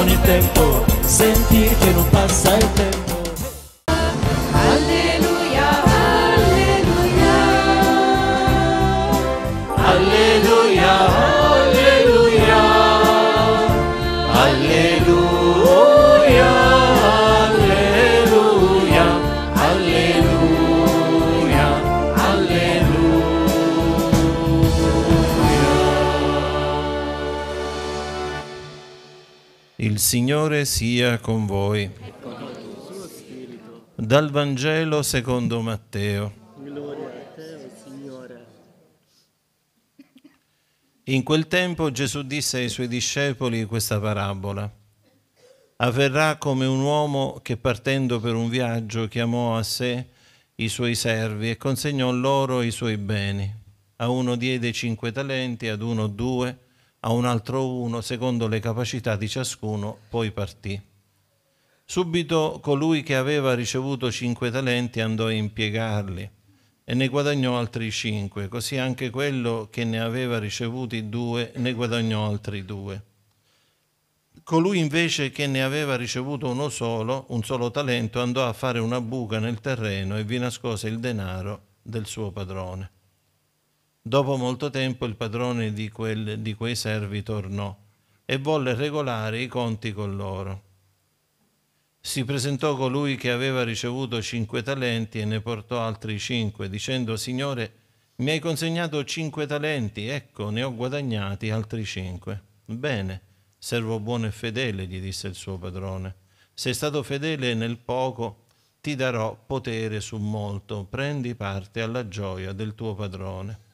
con il tempo, sentir che non passa il tempo. Signore sia con voi. Dal Vangelo secondo Matteo. In quel tempo Gesù disse ai suoi discepoli questa parabola. Avverrà come un uomo che partendo per un viaggio chiamò a sé i suoi servi e consegnò loro i suoi beni. A uno diede cinque talenti, ad uno due, a un altro uno secondo le capacità di ciascuno, poi partì. Subito colui che aveva ricevuto cinque talenti andò a impiegarli e ne guadagnò altri cinque, così anche quello che ne aveva ricevuti due ne guadagnò altri due. Colui invece che ne aveva ricevuto uno solo, un solo talento, andò a fare una buca nel terreno e vi nascose il denaro del suo padrone. Dopo molto tempo il padrone di, quel, di quei servi tornò e volle regolare i conti con loro. Si presentò colui che aveva ricevuto cinque talenti e ne portò altri cinque, dicendo, Signore, mi hai consegnato cinque talenti, ecco, ne ho guadagnati altri cinque. Bene, servo buono e fedele, gli disse il suo padrone, sei stato fedele nel poco, ti darò potere su molto, prendi parte alla gioia del tuo padrone.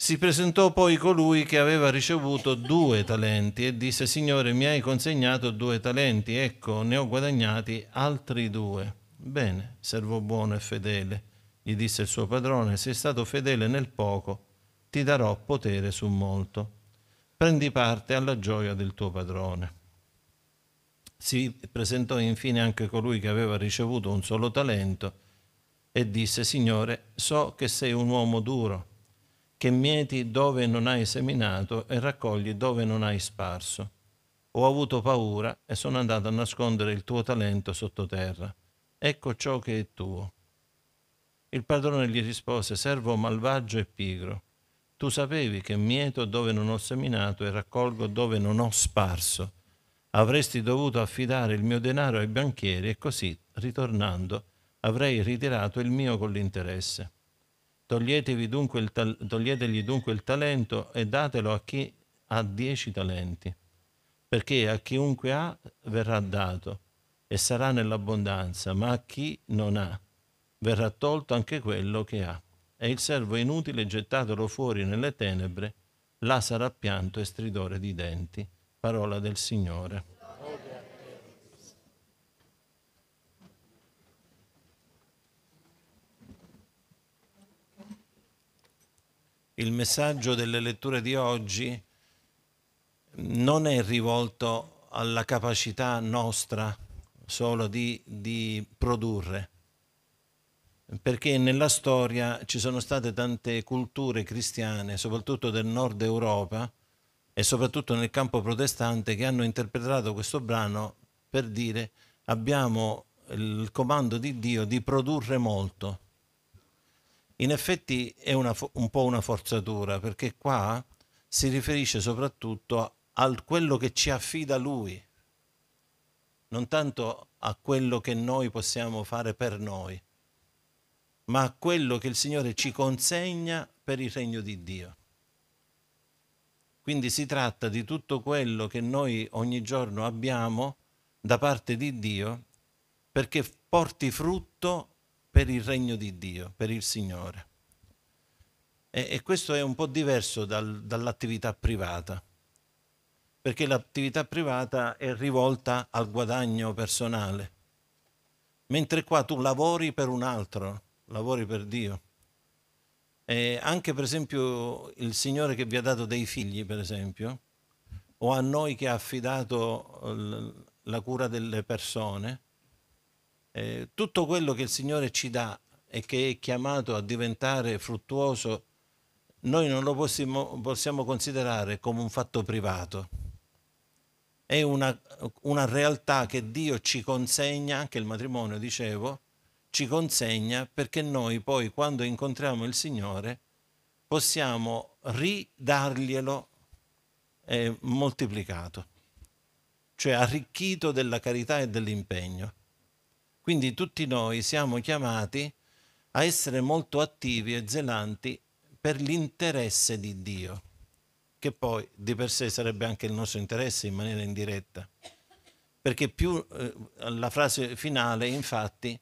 Si presentò poi colui che aveva ricevuto due talenti e disse, Signore, mi hai consegnato due talenti, ecco, ne ho guadagnati altri due. Bene, servo buono e fedele, gli disse il suo padrone, sei stato fedele nel poco, ti darò potere su molto. Prendi parte alla gioia del tuo padrone. Si presentò infine anche colui che aveva ricevuto un solo talento e disse, Signore, so che sei un uomo duro che mieti dove non hai seminato e raccogli dove non hai sparso. Ho avuto paura e sono andato a nascondere il tuo talento sottoterra. Ecco ciò che è tuo. Il padrone gli rispose, servo malvagio e pigro, tu sapevi che mieto dove non ho seminato e raccolgo dove non ho sparso. Avresti dovuto affidare il mio denaro ai banchieri e così, ritornando, avrei ritirato il mio con l'interesse. Toglietevi dunque il tal- toglietegli dunque il talento e datelo a chi ha dieci talenti, perché a chiunque ha verrà dato e sarà nell'abbondanza, ma a chi non ha verrà tolto anche quello che ha. E il servo inutile gettatelo fuori nelle tenebre, là sarà pianto e stridore di denti. Parola del Signore. il messaggio delle letture di oggi non è rivolto alla capacità nostra solo di, di produrre, perché nella storia ci sono state tante culture cristiane, soprattutto del nord Europa e soprattutto nel campo protestante, che hanno interpretato questo brano per dire abbiamo il comando di Dio di produrre molto in effetti è una, un po' una forzatura perché qua si riferisce soprattutto a quello che ci affida lui, non tanto a quello che noi possiamo fare per noi, ma a quello che il Signore ci consegna per il regno di Dio. Quindi si tratta di tutto quello che noi ogni giorno abbiamo da parte di Dio perché porti frutto per il regno di Dio, per il Signore. E, e questo è un po' diverso dal, dall'attività privata, perché l'attività privata è rivolta al guadagno personale, mentre qua tu lavori per un altro, lavori per Dio. E anche per esempio il Signore che vi ha dato dei figli, per esempio, o a noi che ha affidato la cura delle persone, eh, tutto quello che il Signore ci dà e che è chiamato a diventare fruttuoso, noi non lo possiamo, possiamo considerare come un fatto privato. È una, una realtà che Dio ci consegna, anche il matrimonio, dicevo, ci consegna perché noi poi quando incontriamo il Signore possiamo ridarglielo eh, moltiplicato, cioè arricchito della carità e dell'impegno. Quindi tutti noi siamo chiamati a essere molto attivi e zelanti per l'interesse di Dio, che poi di per sé sarebbe anche il nostro interesse in maniera indiretta. Perché più eh, la frase finale, infatti,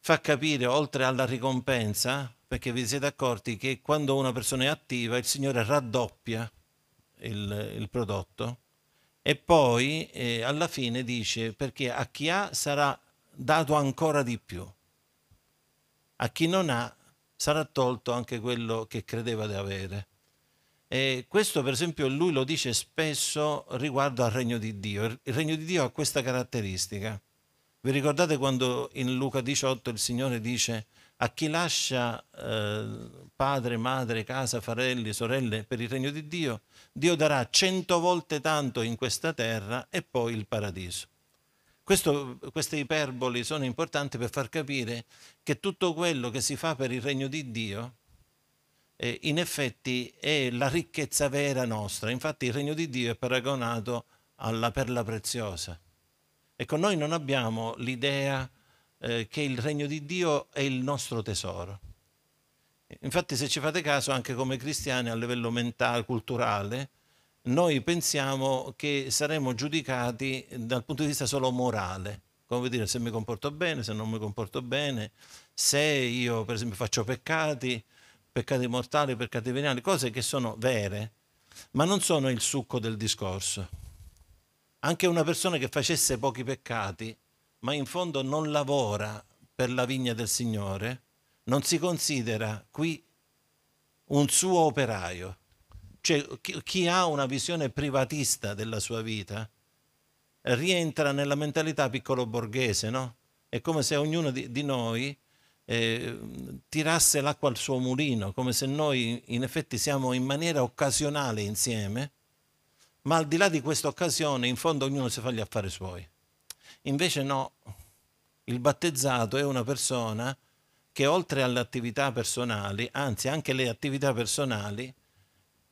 fa capire, oltre alla ricompensa, perché vi siete accorti che quando una persona è attiva il Signore raddoppia il, il prodotto e poi eh, alla fine dice perché a chi ha sarà dato ancora di più. A chi non ha sarà tolto anche quello che credeva di avere. E questo per esempio lui lo dice spesso riguardo al regno di Dio. Il regno di Dio ha questa caratteristica. Vi ricordate quando in Luca 18 il Signore dice a chi lascia eh, padre, madre, casa, fratelli, sorelle per il regno di Dio, Dio darà cento volte tanto in questa terra e poi il paradiso. Questo, queste iperboli sono importanti per far capire che tutto quello che si fa per il regno di Dio eh, in effetti è la ricchezza vera nostra. Infatti il regno di Dio è paragonato alla perla preziosa. Ecco, noi non abbiamo l'idea eh, che il regno di Dio è il nostro tesoro. Infatti se ci fate caso, anche come cristiani a livello mentale, culturale, noi pensiamo che saremo giudicati dal punto di vista solo morale, come dire se mi comporto bene, se non mi comporto bene, se io per esempio faccio peccati, peccati mortali, peccati veniali, cose che sono vere, ma non sono il succo del discorso. Anche una persona che facesse pochi peccati, ma in fondo non lavora per la vigna del Signore, non si considera qui un suo operaio, cioè, chi, ha una visione privatista della sua vita rientra nella mentalità piccolo borghese, no? È come se ognuno di, di noi eh, tirasse l'acqua al suo mulino, come se noi in effetti siamo in maniera occasionale insieme, ma al di là di questa occasione in fondo ognuno si fa gli affari suoi. Invece no, il battezzato è una persona che oltre alle attività personali, anzi anche le attività personali,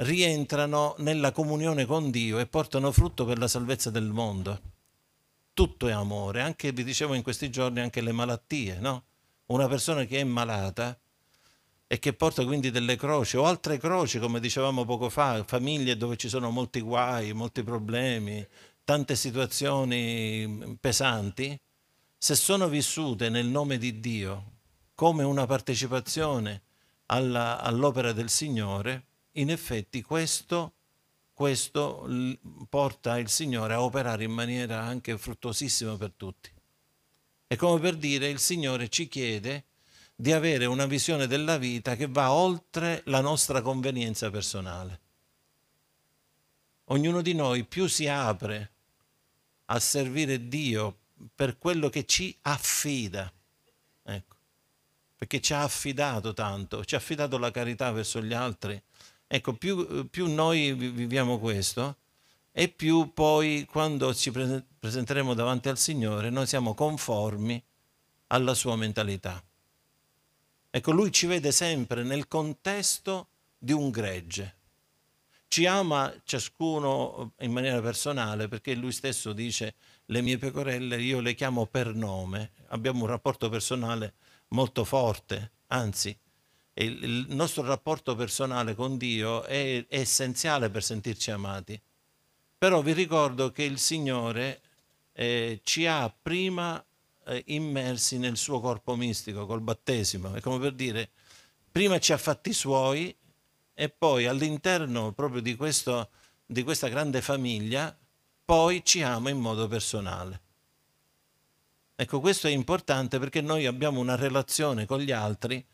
rientrano nella comunione con Dio e portano frutto per la salvezza del mondo. Tutto è amore, anche vi dicevo in questi giorni anche le malattie, no? Una persona che è malata e che porta quindi delle croci o altre croci, come dicevamo poco fa, famiglie dove ci sono molti guai, molti problemi, tante situazioni pesanti, se sono vissute nel nome di Dio come una partecipazione all'opera del Signore, in effetti questo, questo porta il Signore a operare in maniera anche fruttuosissima per tutti. È come per dire il Signore ci chiede di avere una visione della vita che va oltre la nostra convenienza personale. Ognuno di noi più si apre a servire Dio per quello che ci affida, ecco, perché ci ha affidato tanto, ci ha affidato la carità verso gli altri, Ecco, più, più noi viviamo questo e più poi quando ci presenteremo davanti al Signore noi siamo conformi alla sua mentalità. Ecco, lui ci vede sempre nel contesto di un gregge. Ci ama ciascuno in maniera personale perché lui stesso dice le mie pecorelle io le chiamo per nome, abbiamo un rapporto personale molto forte, anzi il nostro rapporto personale con Dio è, è essenziale per sentirci amati. Però vi ricordo che il Signore eh, ci ha prima eh, immersi nel suo corpo mistico col battesimo. È come per dire, prima ci ha fatti suoi e poi all'interno proprio di, questo, di questa grande famiglia poi ci ama in modo personale. Ecco, questo è importante perché noi abbiamo una relazione con gli altri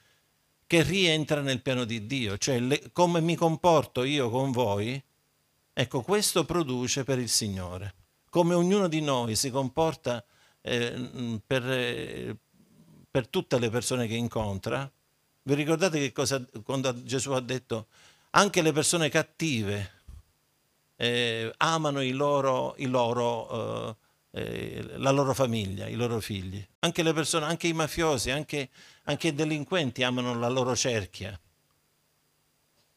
che rientra nel piano di Dio, cioè le, come mi comporto io con voi, ecco questo produce per il Signore. Come ognuno di noi si comporta eh, mm, per, eh, per tutte le persone che incontra, vi ricordate che cosa, quando Gesù ha detto anche le persone cattive eh, amano i loro, i loro, eh, eh la loro famiglia, i loro figli, anche le persone, anche i mafiosi, anche anche i delinquenti amano la loro cerchia.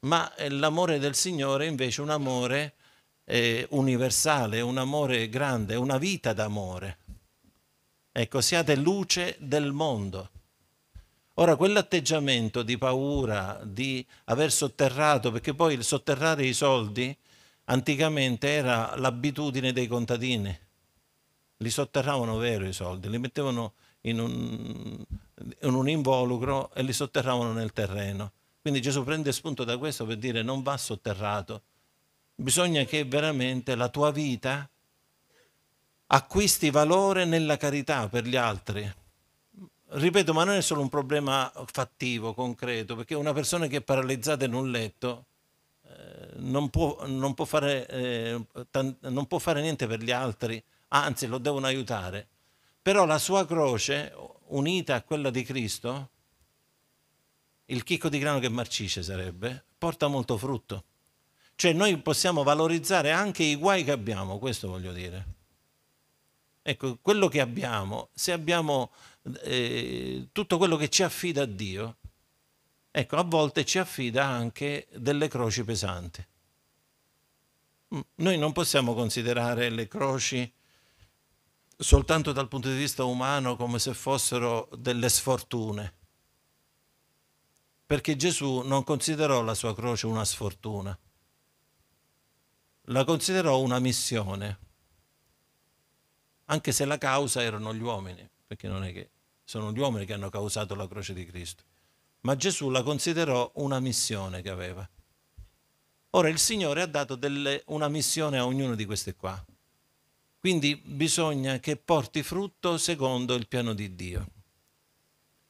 Ma eh, l'amore del Signore invece è un amore eh, universale, un amore grande, una vita d'amore. Ecco, siate luce del mondo. Ora, quell'atteggiamento di paura, di aver sotterrato, perché poi il sotterrare i soldi anticamente era l'abitudine dei contadini. Li sotterravano vero i soldi, li mettevano in un, in un involucro e li sotterravano nel terreno. Quindi Gesù prende spunto da questo per dire non va sotterrato, bisogna che veramente la tua vita acquisti valore nella carità per gli altri. Ripeto, ma non è solo un problema fattivo, concreto, perché una persona che è paralizzata in un letto eh, non, può, non, può fare, eh, non può fare niente per gli altri, anzi lo devono aiutare. Però la sua croce, unita a quella di Cristo, il chicco di grano che marcisce sarebbe, porta molto frutto. Cioè noi possiamo valorizzare anche i guai che abbiamo, questo voglio dire. Ecco, quello che abbiamo, se abbiamo eh, tutto quello che ci affida a Dio, ecco, a volte ci affida anche delle croci pesanti. Mm, noi non possiamo considerare le croci soltanto dal punto di vista umano come se fossero delle sfortune. Perché Gesù non considerò la sua croce una sfortuna, la considerò una missione, anche se la causa erano gli uomini, perché non è che sono gli uomini che hanno causato la croce di Cristo, ma Gesù la considerò una missione che aveva. Ora il Signore ha dato delle, una missione a ognuno di questi qua. Quindi bisogna che porti frutto secondo il piano di Dio.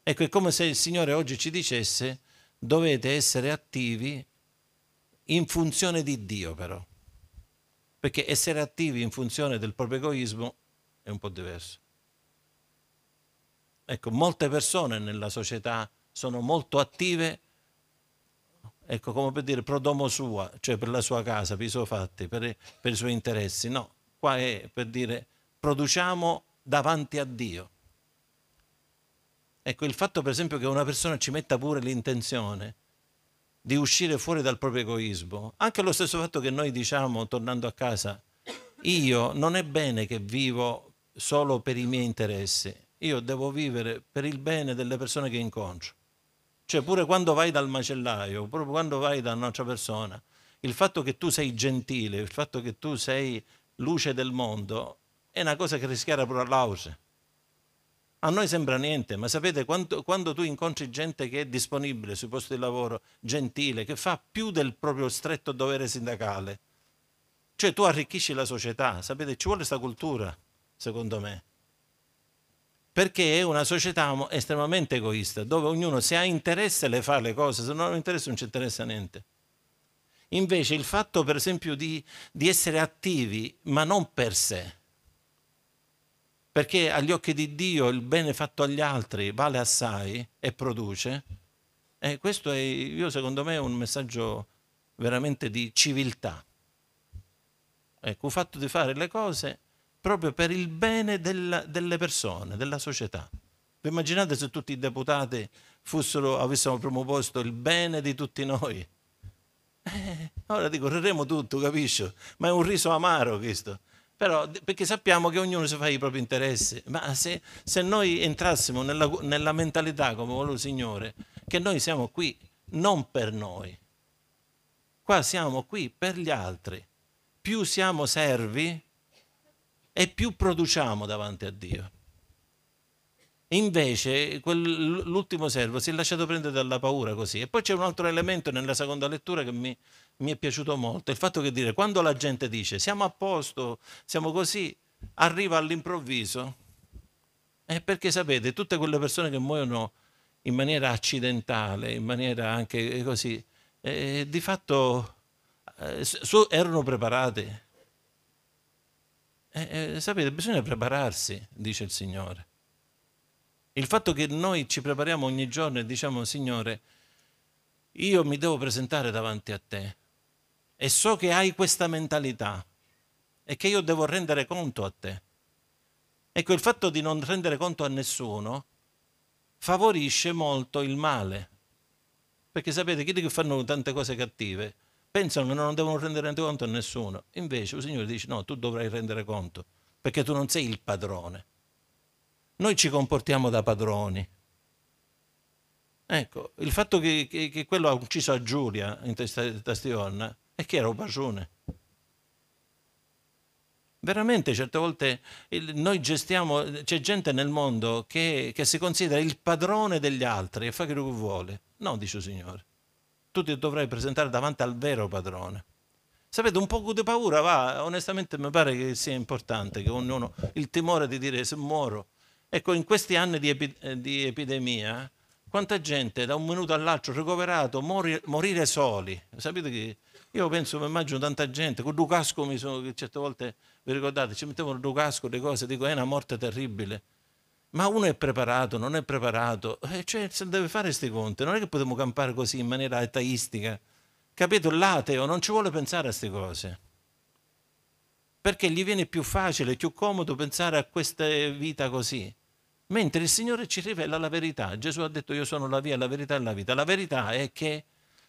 Ecco, è come se il Signore oggi ci dicesse dovete essere attivi in funzione di Dio però. Perché essere attivi in funzione del proprio egoismo è un po' diverso. Ecco, molte persone nella società sono molto attive, ecco, come per dire, pro domo sua, cioè per la sua casa, per i suoi fatti, per, per i suoi interessi. No, qua è per dire produciamo davanti a Dio. Ecco, il fatto per esempio che una persona ci metta pure l'intenzione di uscire fuori dal proprio egoismo, anche lo stesso fatto che noi diciamo, tornando a casa, io non è bene che vivo solo per i miei interessi, io devo vivere per il bene delle persone che incontro. Cioè pure quando vai dal macellaio, proprio quando vai da un'altra persona, il fatto che tu sei gentile, il fatto che tu sei luce del mondo è una cosa che rischiara pure all'ause. A noi sembra niente, ma sapete quando, quando tu incontri gente che è disponibile sui posti di lavoro, gentile, che fa più del proprio stretto dovere sindacale, cioè tu arricchisci la società, sapete, ci vuole questa cultura, secondo me, perché è una società estremamente egoista, dove ognuno se ha interesse le fa le cose, se non ha interesse non ci interessa niente invece il fatto per esempio di, di essere attivi, ma non per sé, perché agli occhi di Dio il bene fatto agli altri vale assai e produce, e questo è, io, secondo me, è un messaggio veramente di civiltà. Ecco, il fatto di fare le cose proprio per il bene della, delle persone, della società. immaginate se tutti i deputati fossero, avessero proposto il bene di tutti noi? Eh, ora ricorreremo tutto, capisci? Ma è un riso amaro questo. Però, perché sappiamo che ognuno si fa i propri interessi, ma se, se noi entrassimo nella, nella mentalità, come vuole il Signore, che noi siamo qui non per noi, qua siamo qui per gli altri, più siamo servi e più produciamo davanti a Dio. Invece l'ultimo servo si è lasciato prendere dalla paura così. E poi c'è un altro elemento nella seconda lettura che mi, mi, è piaciuto molto, il fatto che dire quando la gente dice siamo a posto, siamo così, arriva all'improvviso. È perché sapete, tutte quelle persone che muoiono in maniera accidentale, in maniera anche così, eh, di fatto eh, so, erano preparate. Eh, eh, sapete, bisogna prepararsi, dice il Signore. Il fatto che noi ci prepariamo ogni giorno e diciamo, Signore, io mi devo presentare davanti a te e so che hai questa mentalità e che io devo rendere conto a te. Ecco, il fatto di non rendere conto a nessuno favorisce molto il male. Perché sapete, quelli che fanno tante cose cattive pensano che non devono rendere conto a nessuno. Invece il Signore dice no, tu dovrai rendere conto, perché tu non sei il padrone noi ci comportiamo da padroni. Ecco, il fatto che, che, che quello ha ucciso a Giulia in Tastionna è che era un bacione. Veramente, certe volte il, noi gestiamo, c'è gente nel mondo che, che, si considera il padrone degli altri e fa quello che vuole. No, dice il Signore. Tu ti dovrai presentare davanti al vero padrone. Sapete, un po' di paura va, onestamente mi pare che sia importante che ognuno, il timore di dire se muoro, Ecco, in questi anni di, epi eh, di epidemia, quanta gente da un minuto all'altro ricoverato, mori morire soli. Sapete che io penso, mi immagino tanta gente, con il mi sono, che certe volte, vi ricordate, ci mettevano il le cose, dico, eh, è una morte terribile. Ma uno è preparato, non è preparato, eh, cioè se deve fare questi conti, non è che potremmo campare così in maniera ateistica. Capito? L'ateo non ci vuole pensare a queste cose perché gli viene più facile, più comodo pensare a questa vita così. Mentre il Signore ci rivela la verità. Gesù ha detto io sono la via, la verità e la vita. La verità è che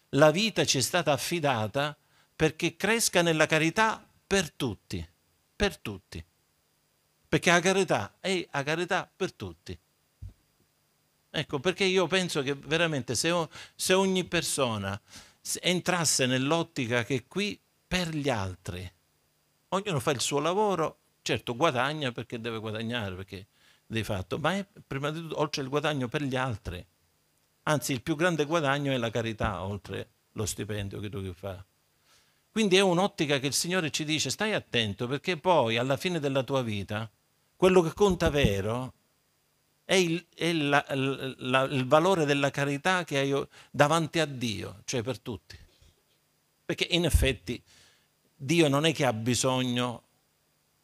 la vita ci è stata affidata perché cresca nella carità per tutti, per tutti. Perché la carità è la carità per tutti. Ecco, perché io penso che veramente se, se ogni persona entrasse nell'ottica che qui per gli altri, ognuno fa il suo lavoro, certo guadagna perché deve guadagnare, perché di fatto, ma è prima di tutto oltre il guadagno per gli altri. Anzi, il più grande guadagno è la carità, oltre lo stipendio che tu che fa. Quindi è un'ottica che il Signore ci dice, stai attento perché poi alla fine della tua vita, quello che conta vero è, il, è la, la, il valore della carità che hai davanti a Dio, cioè per tutti. Perché in effetti Dio non è che ha bisogno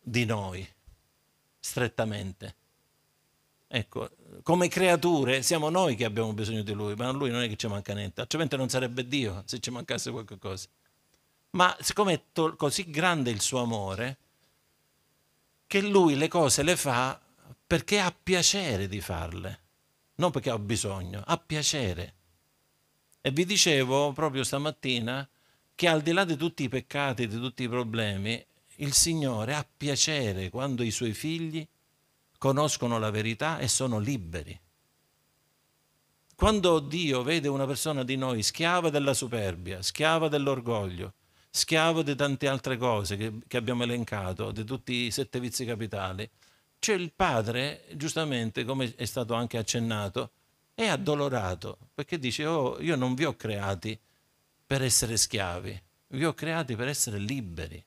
di noi, strettamente. Ecco, come creature siamo noi che abbiamo bisogno di Lui, ma a Lui non è che ci manca niente, altrimenti non sarebbe Dio se ci mancasse qualcosa. Ma siccome è to- così grande il suo amore, che Lui le cose le fa perché ha piacere di farle, non perché ha bisogno, ha piacere. E vi dicevo proprio stamattina che al di là di tutti i peccati, di tutti i problemi, il Signore ha piacere quando i suoi figli conoscono la verità e sono liberi. Quando Dio vede una persona di noi schiava della superbia, schiava dell'orgoglio, schiava di tante altre cose che, che abbiamo elencato, di tutti i sette vizi capitali, cioè il padre, giustamente, come è stato anche accennato, è addolorato perché dice, oh, io non vi ho creati per essere schiavi, vi ho creati per essere liberi,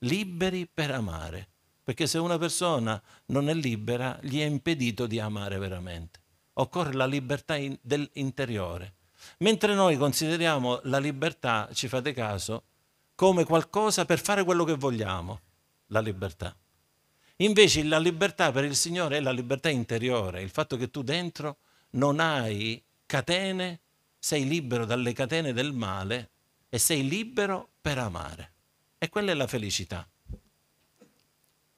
liberi per amare, perché se una persona non è libera gli è impedito di amare veramente. Occorre la libertà in, dell'interiore. Mentre noi consideriamo la libertà, ci fate caso, come qualcosa per fare quello che vogliamo, la libertà. Invece la libertà per il Signore è la libertà interiore, il fatto che tu dentro non hai catene sei libero dalle catene del male e sei libero per amare. E quella è la felicità.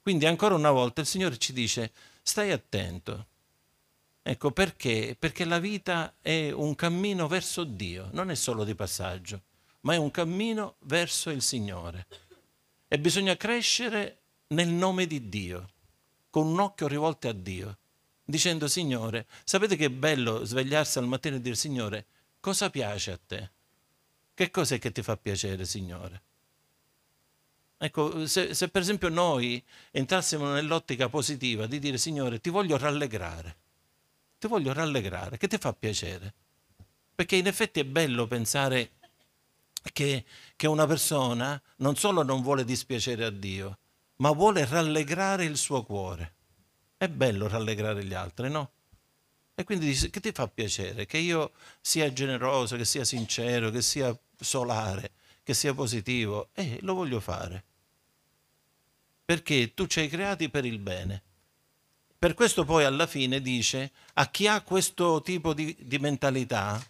Quindi ancora una volta il Signore ci dice stai attento. Ecco perché? Perché la vita è un cammino verso Dio, non è solo di passaggio, ma è un cammino verso il Signore. E bisogna crescere nel nome di Dio, con un occhio rivolto a Dio, dicendo Signore, sapete che è bello svegliarsi al mattino e dire Signore, Cosa piace a te? Che cos'è che ti fa piacere, Signore? Ecco, se, se per esempio noi entrassimo nell'ottica positiva di dire, Signore, ti voglio rallegrare, ti voglio rallegrare, che ti fa piacere? Perché in effetti è bello pensare che, che, una persona non solo non vuole dispiacere a Dio, ma vuole rallegrare il suo cuore. È bello rallegrare gli altri, no? E quindi dice, che ti fa piacere? Che io sia generoso, che sia sincero, che sia solare, che sia positivo. E eh, lo voglio fare. Perché tu ci hai creati per il bene. Per questo poi alla fine dice, a chi ha questo tipo di, di mentalità,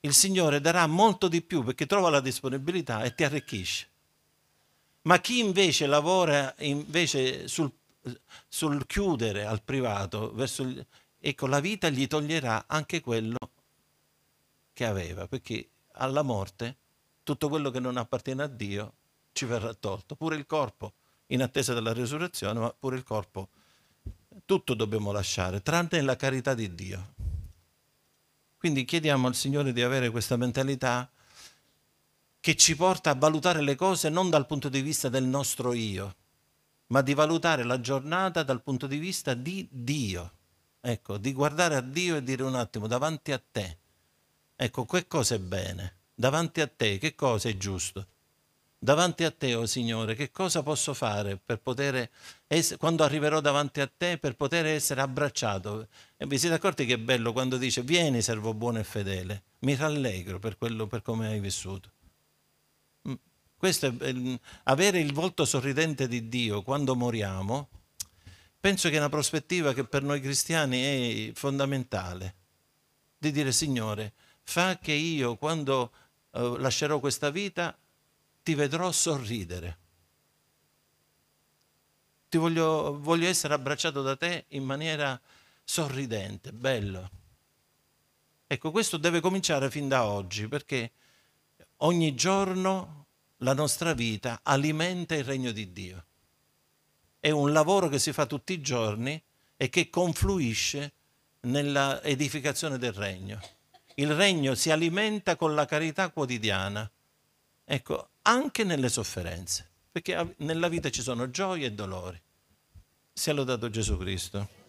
il Signore darà molto di più perché trova la disponibilità e ti arricchisce. Ma chi invece lavora invece sul, sul chiudere al privato, verso il, ecco la vita gli toglierà anche quello che aveva, perché alla morte tutto quello che non appartiene a Dio ci verrà tolto, pure il corpo, in attesa della resurrezione, ma pure il corpo, tutto dobbiamo lasciare, tranne la carità di Dio. Quindi chiediamo al Signore di avere questa mentalità che ci porta a valutare le cose non dal punto di vista del nostro io, ma di valutare la giornata dal punto di vista di Dio. Ecco, di guardare a Dio e dire un attimo, davanti a te, ecco, che cosa è bene? Davanti a te, che cosa è giusto? Davanti a te, oh Signore, che cosa posso fare per poter, essere, quando arriverò davanti a te, per poter essere abbracciato? E vi siete accorti che è bello quando dice, vieni servo buono e fedele, mi rallegro per, quello, per come hai vissuto. Mm. Questo è, avere il volto sorridente di Dio quando moriamo penso che è una prospettiva che per noi cristiani è fondamentale, di dire Signore, fa che io quando eh, lascerò questa vita ti vedrò sorridere. Ti voglio, voglio essere abbracciato da te in maniera sorridente, bello. Ecco, questo deve cominciare fin da oggi, perché ogni giorno la nostra vita alimenta il regno di Dio è un lavoro che si fa tutti i giorni e che confluisce nella edificazione del regno. Il regno si alimenta con la carità quotidiana, ecco, anche nelle sofferenze, perché nella vita ci sono gioie e dolori. Si è lodato Gesù Cristo.